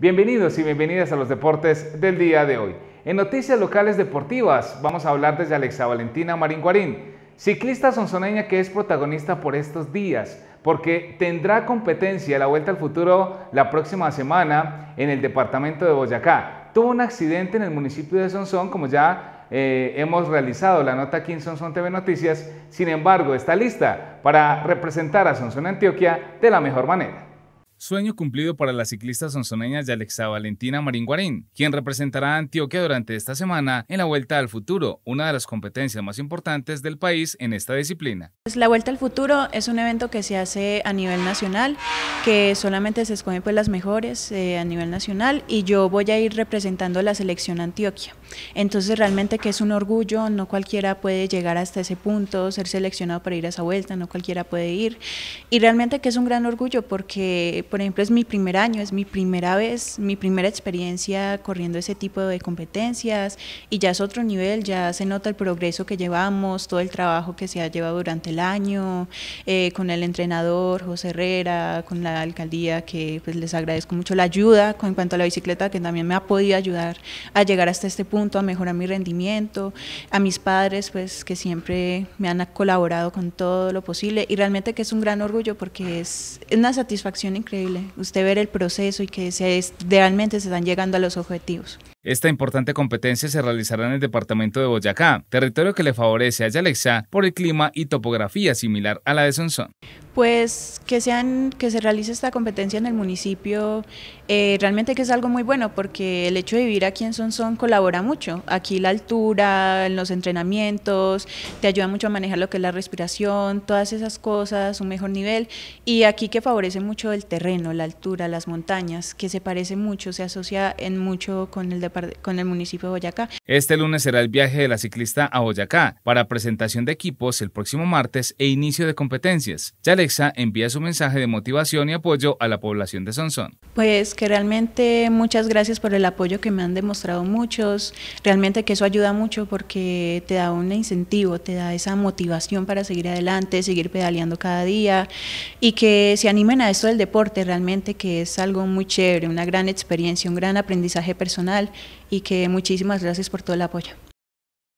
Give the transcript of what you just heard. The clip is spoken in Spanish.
Bienvenidos y bienvenidas a los deportes del día de hoy. En noticias locales deportivas vamos a hablar desde Alexa Valentina Marín Guarín, ciclista sonsoneña que es protagonista por estos días, porque tendrá competencia la Vuelta al Futuro la próxima semana en el departamento de Boyacá. Tuvo un accidente en el municipio de Sonsón, como ya eh, hemos realizado la nota aquí en Sonsón TV Noticias, sin embargo está lista para representar a Sonsón Antioquia de la mejor manera. Sueño cumplido para las ciclistas sonzoneñas de Alexa Valentina Marín Guarín, quien representará a Antioquia durante esta semana en la Vuelta al Futuro, una de las competencias más importantes del país en esta disciplina. Pues, la Vuelta al Futuro es un evento que se hace a nivel nacional, que solamente se escogen pues las mejores eh, a nivel nacional y yo voy a ir representando la selección Antioquia. Entonces realmente que es un orgullo, no cualquiera puede llegar hasta ese punto, ser seleccionado para ir a esa vuelta, no cualquiera puede ir. Y realmente que es un gran orgullo porque por ejemplo, es mi primer año, es mi primera vez, mi primera experiencia corriendo ese tipo de competencias y ya es otro nivel, ya se nota el progreso que llevamos, todo el trabajo que se ha llevado durante el año, eh, con el entrenador José Herrera, con la alcaldía, que pues les agradezco mucho la ayuda con, en cuanto a la bicicleta, que también me ha podido ayudar a llegar hasta este punto, a mejorar mi rendimiento, a mis padres, pues que siempre me han colaborado con todo lo posible y realmente que es un gran orgullo porque es una satisfacción increíble usted ver el proceso y que se, realmente se están llegando a los objetivos. Esta importante competencia se realizará en el departamento de Boyacá, territorio que le favorece a Yalexa por el clima y topografía similar a la de Sonsón. Pues que, sean, que se realice esta competencia en el municipio, eh, realmente que es algo muy bueno porque el hecho de vivir aquí en Sonsón colabora mucho. Aquí la altura, los entrenamientos, te ayuda mucho a manejar lo que es la respiración, todas esas cosas, un mejor nivel. Y aquí que favorece mucho el terreno, la altura, las montañas, que se parece mucho, se asocia en mucho con el deporte con el municipio de Boyacá. Este lunes será el viaje de la ciclista a Boyacá para presentación de equipos el próximo martes e inicio de competencias. Alexa envía su mensaje de motivación y apoyo a la población de Sonsón. Pues que realmente muchas gracias por el apoyo que me han demostrado muchos, realmente que eso ayuda mucho porque te da un incentivo, te da esa motivación para seguir adelante, seguir pedaleando cada día y que se animen a esto del deporte realmente que es algo muy chévere, una gran experiencia, un gran aprendizaje personal y que muchísimas gracias por todo el apoyo.